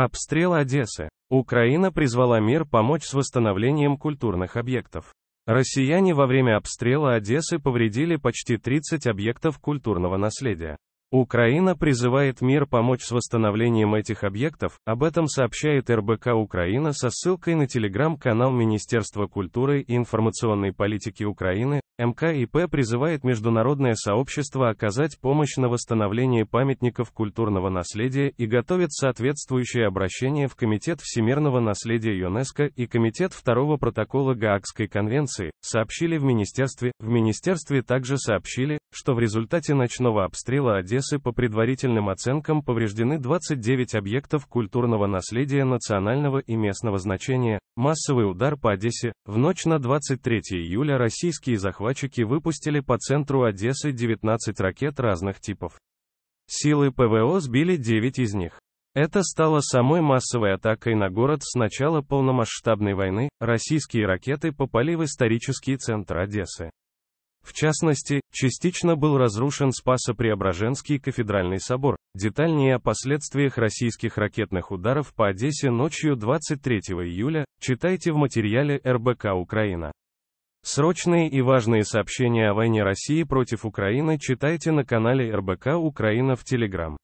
Обстрел Одессы. Украина призвала мир помочь с восстановлением культурных объектов. Россияне во время обстрела Одессы повредили почти 30 объектов культурного наследия. Украина призывает мир помочь с восстановлением этих объектов, об этом сообщает РБК Украина со ссылкой на телеграм-канал Министерства культуры и информационной политики Украины, МКИП призывает международное сообщество оказать помощь на восстановлении памятников культурного наследия и готовит соответствующее обращение в Комитет Всемирного наследия ЮНЕСКО и Комитет Второго протокола Гаагской конвенции, сообщили в Министерстве. В Министерстве также сообщили, что в результате ночного обстрела Одессы по предварительным оценкам повреждены 29 объектов культурного наследия национального и местного значения, Массовый удар по Одессе. В ночь на 23 июля российские захватчики выпустили по центру Одессы 19 ракет разных типов. Силы ПВО сбили 9 из них. Это стало самой массовой атакой на город с начала полномасштабной войны. Российские ракеты попали в исторический центр Одессы. В частности, частично был разрушен Спасо-Преображенский кафедральный собор. Детальнее о последствиях российских ракетных ударов по Одессе ночью 23 июля читайте в материале РБК Украина. Срочные и важные сообщения о войне России против Украины читайте на канале РБК Украина в Телеграм.